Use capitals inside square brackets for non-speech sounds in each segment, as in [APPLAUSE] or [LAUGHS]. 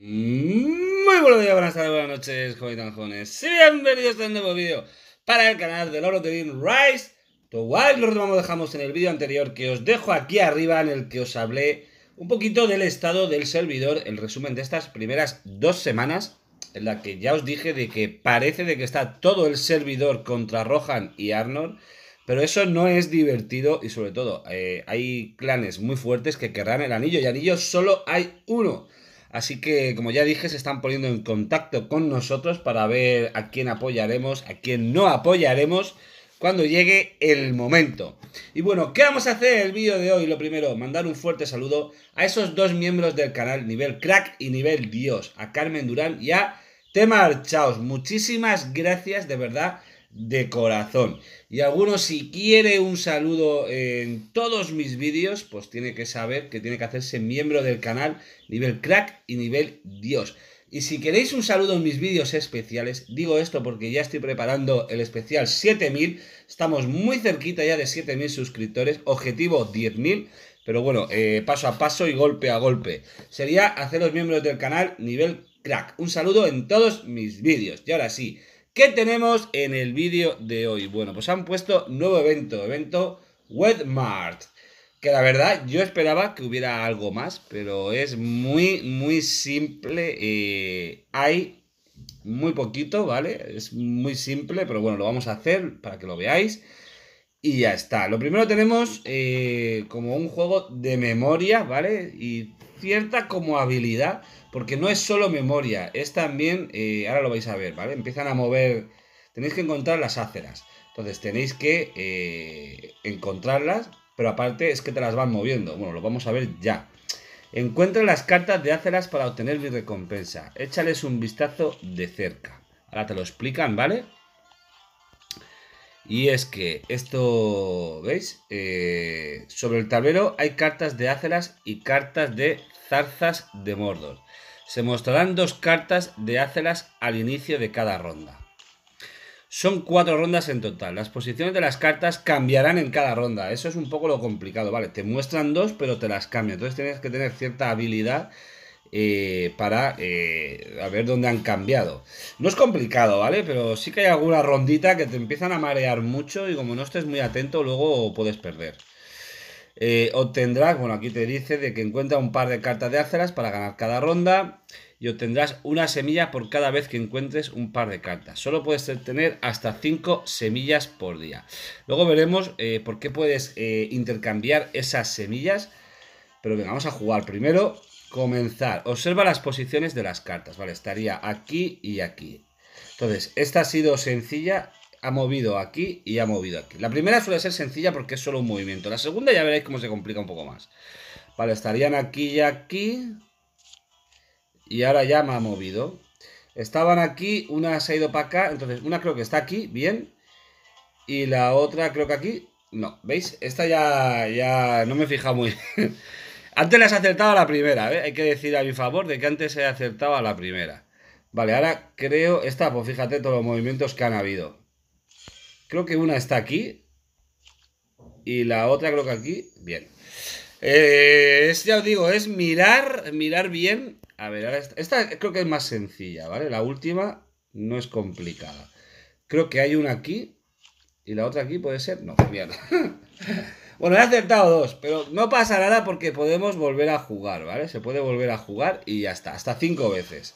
Muy buenos días, buenas tardes, buenas noches, jóvenes Y bienvenidos a un nuevo vídeo para el canal de Lord de the Rise to Lo dejamos en el vídeo anterior que os dejo aquí arriba en el que os hablé un poquito del estado del servidor, el resumen de estas primeras dos semanas en la que ya os dije de que parece de que está todo el servidor contra Rohan y Arnold Pero eso no es divertido y sobre todo eh, hay clanes muy fuertes que querrán el anillo y anillo solo hay uno. Así que, como ya dije, se están poniendo en contacto con nosotros para ver a quién apoyaremos, a quién no apoyaremos cuando llegue el momento. Y bueno, ¿qué vamos a hacer el vídeo de hoy? Lo primero, mandar un fuerte saludo a esos dos miembros del canal, nivel crack y nivel dios, a Carmen Durán y a Temar Chaos. Muchísimas gracias de verdad de corazón. Y alguno si quiere un saludo en todos mis vídeos, pues tiene que saber que tiene que hacerse miembro del canal nivel crack y nivel dios. Y si queréis un saludo en mis vídeos especiales, digo esto porque ya estoy preparando el especial 7000, estamos muy cerquita ya de 7000 suscriptores, objetivo 10000, pero bueno, eh, paso a paso y golpe a golpe. Sería los miembros del canal nivel crack. Un saludo en todos mis vídeos. Y ahora sí, ¿Qué tenemos en el vídeo de hoy? Bueno, pues han puesto nuevo evento, evento Webmart. Que la verdad yo esperaba que hubiera algo más, pero es muy, muy simple. Eh, hay muy poquito, ¿vale? Es muy simple, pero bueno, lo vamos a hacer para que lo veáis. Y ya está. Lo primero tenemos eh, como un juego de memoria, ¿vale? Y cierta como habilidad, porque no es solo memoria, es también, eh, ahora lo vais a ver, ¿vale? Empiezan a mover, tenéis que encontrar las aceras entonces tenéis que eh, encontrarlas, pero aparte es que te las van moviendo, bueno, lo vamos a ver ya. Encuentra las cartas de áceras para obtener mi recompensa, échales un vistazo de cerca, ahora te lo explican, ¿vale? Y es que esto, ¿veis? Eh, sobre el tablero hay cartas de áceras y cartas de zarzas de Mordor. Se mostrarán dos cartas de ácelas al inicio de cada ronda. Son cuatro rondas en total. Las posiciones de las cartas cambiarán en cada ronda. Eso es un poco lo complicado, ¿vale? Te muestran dos, pero te las cambian. Entonces tienes que tener cierta habilidad eh, para eh, ver dónde han cambiado. No es complicado, ¿vale? Pero sí que hay alguna rondita que te empiezan a marear mucho y como no estés muy atento, luego puedes perder. Eh, obtendrás, bueno, aquí te dice de que encuentra un par de cartas de áceras para ganar cada ronda y obtendrás una semilla por cada vez que encuentres un par de cartas. Solo puedes tener hasta 5 semillas por día. Luego veremos eh, por qué puedes eh, intercambiar esas semillas. Pero venga, vamos a jugar primero. Comenzar. Observa las posiciones de las cartas. Vale, estaría aquí y aquí. Entonces, esta ha sido sencilla ha movido aquí y ha movido aquí. La primera suele ser sencilla porque es solo un movimiento. La segunda ya veréis cómo se complica un poco más. Vale, estarían aquí y aquí. Y ahora ya me ha movido. Estaban aquí, una se ha ido para acá. Entonces, una creo que está aquí, bien. Y la otra creo que aquí. No, ¿veis? Esta ya, ya no me he fijado muy bien. [LAUGHS] antes acertado a la primera, ¿eh? Hay que decir a mi favor de que antes se acertado a la primera. Vale, ahora creo... Esta, pues fíjate todos los movimientos que han habido. Creo que una está aquí. Y la otra creo que aquí. Bien. Eh, es, ya os digo, es mirar, mirar bien. A ver, esta, creo que es más sencilla, ¿vale? La última no es complicada. Creo que hay una aquí. ¿Y la otra aquí puede ser? No, bien. [LAUGHS] bueno, he acertado dos, pero no pasa nada porque podemos volver a jugar, ¿vale? Se puede volver a jugar y ya está, hasta cinco veces.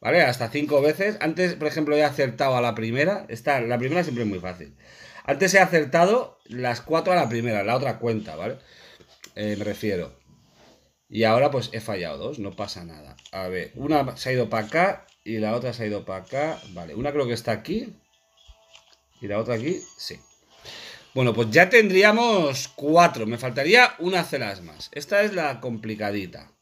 ¿vale? Hasta cinco veces. Antes, por ejemplo, he acertado a la primera. Esta, la primera siempre es muy fácil. Antes he acertado las cuatro a la primera, la otra cuenta, ¿vale? Eh, me refiero. Y ahora pues he fallado dos, no pasa nada. A ver, una se ha ido para acá y la otra se ha ido para acá. Vale, una creo que está aquí. Y la otra aquí, sí. Bueno, pues ya tendríamos cuatro. Me faltaría una celas más. Esta es la complicadita.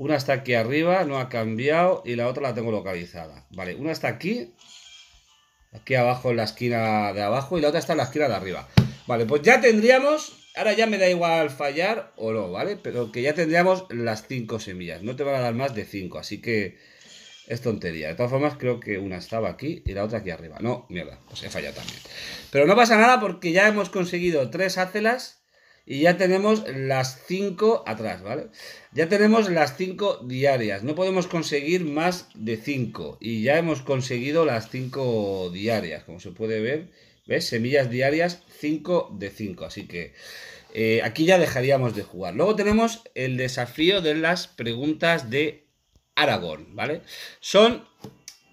Una está aquí arriba, no ha cambiado. Y la otra la tengo localizada. Vale, una está aquí. Aquí abajo en la esquina de abajo. Y la otra está en la esquina de arriba. Vale, pues ya tendríamos... Ahora ya me da igual fallar o no, ¿vale? Pero que ya tendríamos las cinco semillas. No te van a dar más de cinco, así que es tontería. De todas formas, creo que una estaba aquí y la otra aquí arriba. No, mierda, pues he fallado también. Pero no pasa nada porque ya hemos conseguido tres ácelas y ya tenemos las 5 atrás, ¿vale? Ya tenemos las 5 diarias, no podemos conseguir más de 5 y ya hemos conseguido las 5 diarias, como se puede ver, ¿ves? Semillas diarias 5 de 5, así que eh, aquí ya dejaríamos de jugar. Luego tenemos el desafío de las preguntas de Aragón, ¿vale? Son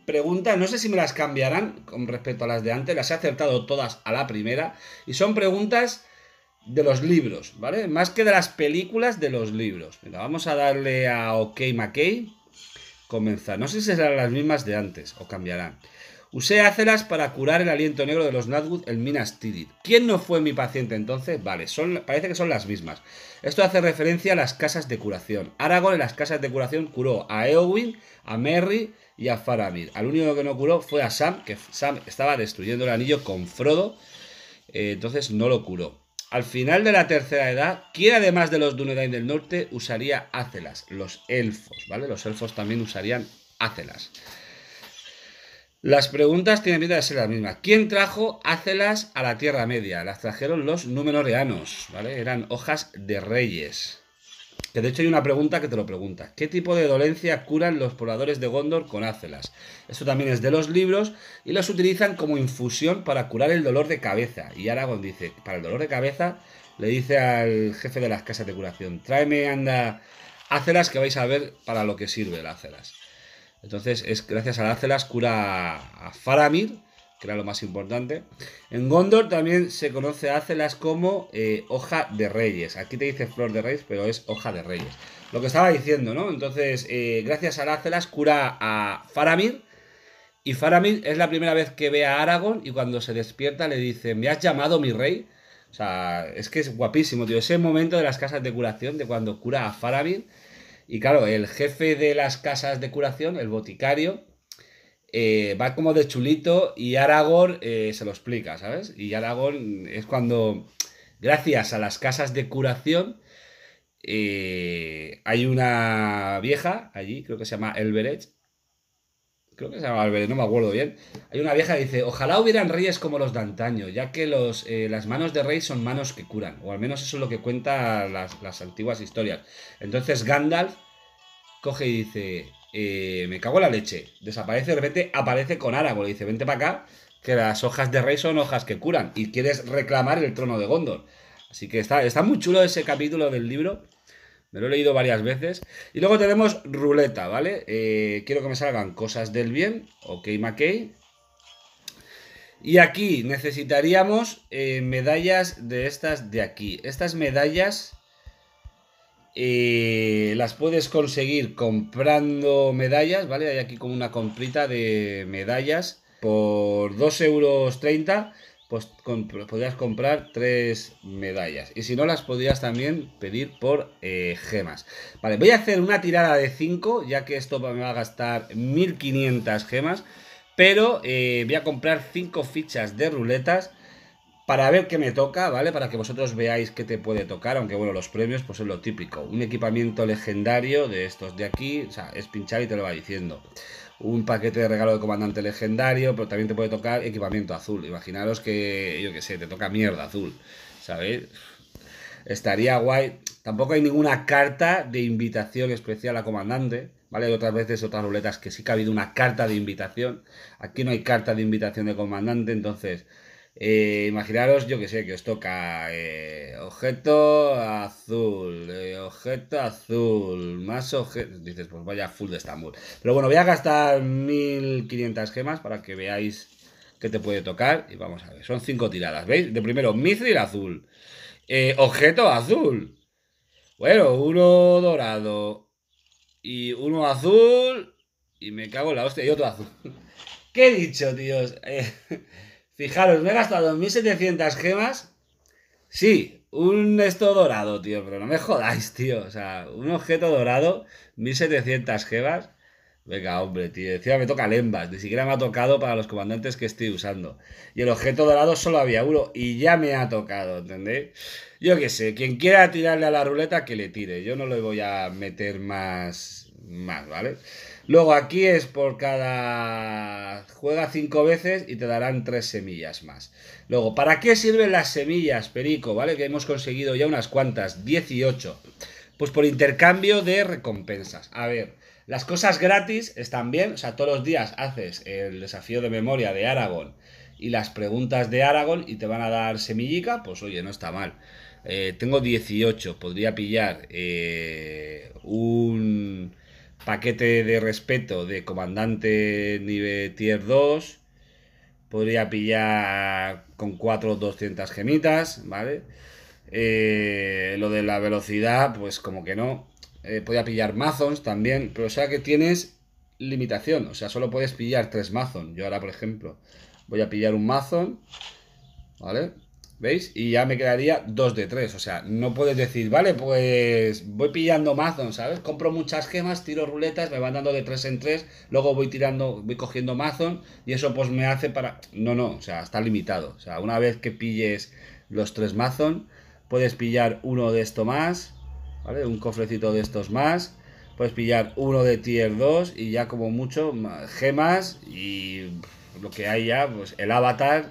preguntas, no sé si me las cambiarán con respecto a las de antes, las he acertado todas a la primera y son preguntas de los libros, ¿vale? Más que de las películas, de los libros. Venga, vamos a darle a OK McKay. Comenzar. No sé si serán las mismas de antes o cambiarán. Usé ácelas para curar el aliento negro de los Nadwood El Minas Tirith. ¿Quién no fue mi paciente entonces? Vale, son, parece que son las mismas. Esto hace referencia a las casas de curación. Aragorn en las casas de curación curó a Eowyn, a Merry y a Faramir. Al único que no curó fue a Sam, que Sam estaba destruyendo el anillo con Frodo. Eh, entonces no lo curó. Al final de la tercera edad, ¿quién además de los Dunedain del norte usaría ácelas? Los elfos, ¿vale? Los elfos también usarían ácelas. Las preguntas tienen que de ser las mismas. ¿Quién trajo ácelas a la Tierra Media? Las trajeron los númenoreanos, ¿vale? Eran hojas de reyes. Que de hecho hay una pregunta que te lo pregunta. ¿Qué tipo de dolencia curan los pobladores de Gondor con ácelas? Esto también es de los libros y los utilizan como infusión para curar el dolor de cabeza. Y Aragorn dice, para el dolor de cabeza, le dice al jefe de las casas de curación, tráeme, anda, ácelas que vais a ver para lo que sirve el ácelas. Entonces, es gracias al ácelas cura a Faramir que era lo más importante. En Gondor también se conoce a Acelas como eh, hoja de reyes. Aquí te dice flor de reyes, pero es hoja de reyes. Lo que estaba diciendo, ¿no? Entonces, eh, gracias a Acelas cura a Faramir. Y Faramir es la primera vez que ve a Aragorn y cuando se despierta le dice, ¿me has llamado mi rey? O sea, es que es guapísimo, tío. Ese momento de las casas de curación, de cuando cura a Faramir. Y claro, el jefe de las casas de curación, el boticario, eh, va como de chulito y Aragorn eh, se lo explica, ¿sabes? Y Aragorn es cuando, gracias a las casas de curación, eh, hay una vieja allí, creo que se llama Elbereth. creo que se llama Elbereth, no me acuerdo bien. Hay una vieja que dice, ojalá hubieran reyes como los de antaño, ya que los, las manos de rey son manos que curan, o al menos eso es lo que cuentan las, las, antiguas historias. Entonces Gandalf coge y dice, eh, me cago en la leche. Desaparece, de repente aparece con Aragorn Le dice, vente para acá, que las hojas de rey son hojas que curan y quieres reclamar el trono de Gondor. Así que está, está muy chulo ese capítulo del libro. Me lo he leído varias veces. Y luego tenemos ruleta, ¿vale? Eh, quiero que me salgan cosas del bien. Ok, McKay. Y aquí necesitaríamos eh, medallas de estas de aquí. Estas medallas eh, las puedes conseguir comprando medallas, ¿vale? Hay aquí como una comprita de medallas por 2,30 euros pues podrías comprar tres medallas. Y si no, las podrías también pedir por eh, gemas. Vale, voy a hacer una tirada de 5, ya que esto me va a gastar 1500 gemas. Pero eh, voy a comprar 5 fichas de ruletas para ver qué me toca, ¿vale? Para que vosotros veáis qué te puede tocar, aunque bueno, los premios pues es lo típico. Un equipamiento legendario de estos de aquí, o sea, es pinchar y te lo va diciendo. Un paquete de regalo de comandante legendario, pero también te puede tocar equipamiento azul. Imaginaros que, yo qué sé, te toca mierda azul, ¿sabéis? Estaría guay. Tampoco hay ninguna carta de invitación especial a comandante, ¿vale? otras veces, otras ruletas que sí que ha habido una carta de invitación. Aquí no hay carta de invitación de comandante, entonces eh, imaginaros, yo que sé, que os toca eh, objeto azul, eh, objeto azul, más objeto. Dices, pues vaya full de Estambul. Pero bueno, voy a gastar 1500 gemas para que veáis qué te puede tocar. Y vamos a ver, son cinco tiradas, ¿veis? De primero, mithril azul, objeto azul. Bueno, uno dorado y uno azul. Y me cago en la hostia y otro azul. [LAUGHS] ¿Qué he dicho, tíos? Fijaros, me he gastado 1700 gemas. Sí, un esto dorado, tío, pero no me jodáis, tío. O sea, un objeto dorado, 1700 gemas. Venga, hombre, tío. Decía, me toca lembas. Ni siquiera me ha tocado para los comandantes que estoy usando. Y el objeto dorado solo había uno y ya me ha tocado, ¿entendéis? Yo qué sé, quien quiera tirarle a la ruleta, que le tire. Yo no le voy a meter más, más, ¿vale? vale Luego aquí es por cada... Juega cinco veces y te darán tres semillas más. Luego, ¿para qué sirven las semillas, Perico? ¿Vale? Que hemos conseguido ya unas cuantas, 18. Pues por intercambio de recompensas. A ver, las cosas gratis están bien. O sea, todos los días haces el desafío de memoria de Aragón y las preguntas de Aragón y te van a dar semillica. Pues oye, no está mal. Eh, tengo 18. Podría pillar eh, un paquete de respeto de comandante nivel tier 2. Podría pillar con 4 200 gemitas, ¿vale? Eh, lo de la velocidad, pues como que no. Eh, podría pillar Mazons también, pero o sea que tienes limitación. O sea, solo puedes pillar tres mazons. Yo ahora, por ejemplo, voy a pillar un Mazon, ¿vale? ¿Veis? Y ya me quedaría 2 de 3. O sea, no puedes decir, vale, pues voy pillando Mazon, ¿sabes? Compro muchas gemas, tiro ruletas, me van dando de 3 en 3, luego voy tirando, voy cogiendo Mazon y eso pues me hace para... No, no, o sea, está limitado. O sea, una vez que pilles los tres Mazon, puedes pillar uno de esto más, ¿vale? Un cofrecito de estos más, puedes pillar uno de tier 2 y ya como mucho gemas y lo que hay ya, pues el avatar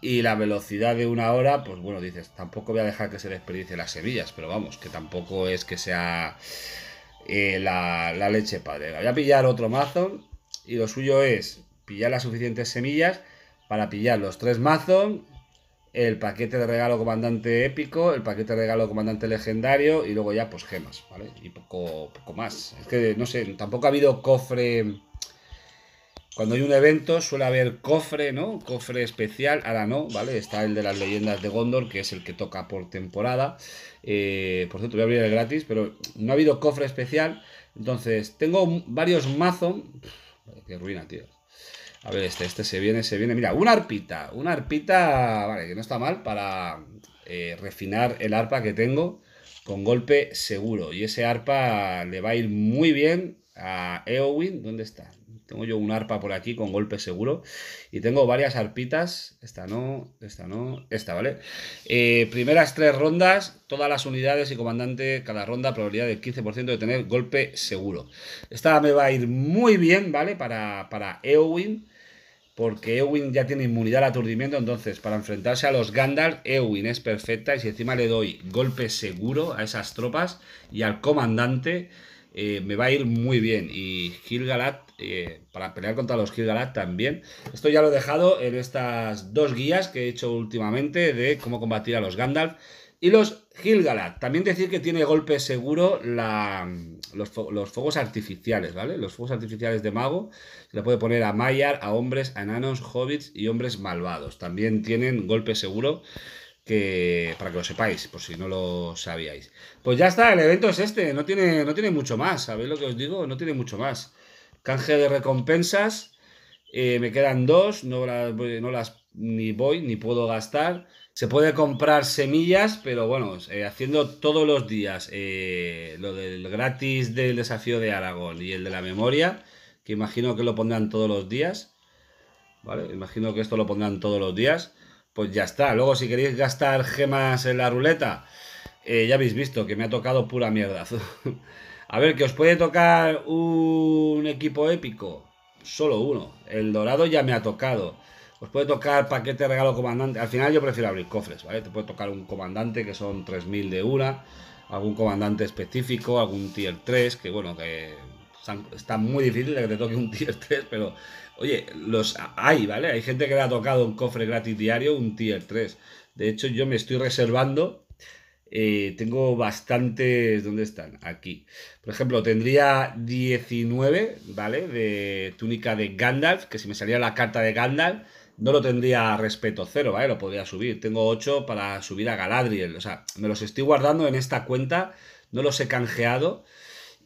y la velocidad de una hora, pues bueno, dices, tampoco voy a dejar que se desperdicie las semillas, pero vamos, que tampoco es que sea eh, la, leche padre. Voy a pillar otro mazo y lo suyo es pillar las suficientes semillas para pillar los tres mazos, el paquete de regalo comandante épico, el paquete de regalo comandante legendario y luego ya pues gemas, ¿vale? Y poco, poco más. Es que no sé, tampoco ha habido cofre cuando hay un evento suele haber cofre, ¿no? Cofre especial, ahora no, ¿vale? Está el de las leyendas de Gondor, que es el que toca por temporada. Eh, por cierto, voy a abrir el gratis, pero no ha habido cofre especial. Entonces, tengo varios mazos. Qué ruina, tío. A ver, este, este se viene, se viene. Mira, una arpita. Una arpita, vale, que no está mal para eh, refinar el arpa que tengo con golpe seguro. Y ese arpa le va a ir muy bien a Eowyn. ¿Dónde está? Tengo yo un arpa por aquí con golpe seguro. Y tengo varias arpitas. Esta no, esta no, esta, ¿vale? Eh, primeras tres rondas, todas las unidades y comandante, cada ronda, probabilidad del 15% de tener golpe seguro. Esta me va a ir muy bien, ¿vale? Para, para Eowyn. Porque Eowyn ya tiene inmunidad al aturdimiento, entonces para enfrentarse a los Gandalf, Eowyn es perfecta. Y si encima le doy golpe seguro a esas tropas y al comandante, eh, me va a ir muy bien. Y gilgalad eh, para pelear contra los Gilgalad también. Esto ya lo he dejado en estas dos guías que he hecho últimamente de cómo combatir a los Gandalf y los Gilgalad. También decir que tiene golpe seguro los, fuegos artificiales, ¿vale? Los fuegos artificiales de mago. Se le puede poner a Mayar, a hombres, a enanos, hobbits y hombres malvados. También tienen golpe seguro. Que, para que lo sepáis, por si no lo sabíais. Pues ya está, el evento es este, no tiene, no tiene mucho más, ¿sabéis lo que os digo? No tiene mucho más. Canje de recompensas. Eh, me quedan dos, no las, ni voy ni puedo gastar. Se puede comprar semillas, pero bueno, eh, haciendo todos los días eh, lo del gratis del desafío de Aragón y el de la memoria, que imagino que lo pondrán todos los días. ¿Vale? Imagino que esto lo pondrán todos los días. Pues ya está. Luego, si queréis gastar gemas en la ruleta, ya habéis visto que me ha tocado pura mierda. [LAUGHS] A ver, que os puede tocar un equipo épico. Solo uno. El dorado ya me ha tocado. Os puede tocar paquete de regalo comandante. Al final yo prefiero abrir cofres, ¿vale? Te puede tocar un comandante que son 3.000 de una. Algún comandante específico, algún tier 3, que bueno, que está muy difícil de que te toque un [LAUGHS] tier 3, pero oye, los hay, ¿vale? Hay gente que le ha tocado un cofre gratis diario, un tier 3. De hecho, yo me estoy reservando eh, tengo bastantes. ¿Dónde están? Aquí. Por ejemplo, tendría 19, ¿vale? De túnica de Gandalf, que si me salía la carta de Gandalf, no lo tendría respeto cero, ¿vale? Lo podría subir. Tengo 8 para subir a Galadriel. O sea, me los estoy guardando en esta cuenta, no los he canjeado.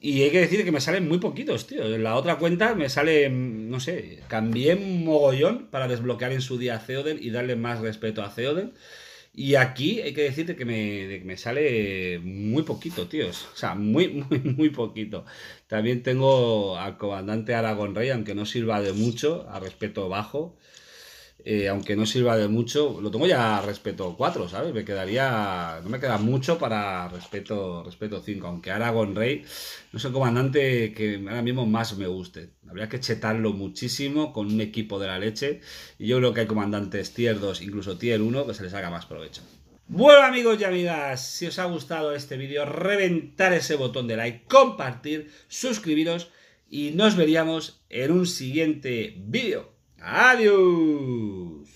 Y hay que decir que me salen muy poquitos, tío. En la otra cuenta me sale, mm, no sé, cambié un mogollón para desbloquear en su día a Theoden y darle más respeto a Theoden. Y aquí hay que decirte que me, sale muy poquito, tíos. O sea, muy, [LAUGHS] muy, muy poquito. También tengo al comandante Aragon Rey, aunque no sirva de mucho, a respeto bajo. Eh, aunque no sirva de mucho, lo tengo ya respeto 4, ¿sabes? Me quedaría, no me queda mucho para respeto, respeto 5, aunque Aragon Rey no es el comandante que ahora mismo más me guste. Habría que chetarlo muchísimo con un equipo de la leche y yo creo que hay comandantes tier 2, incluso tier 1, que se les haga más provecho. Bueno amigos y amigas, si os ha gustado este vídeo, reventar ese botón de like, compartir, suscribiros y nos veríamos en un siguiente vídeo. Adiós.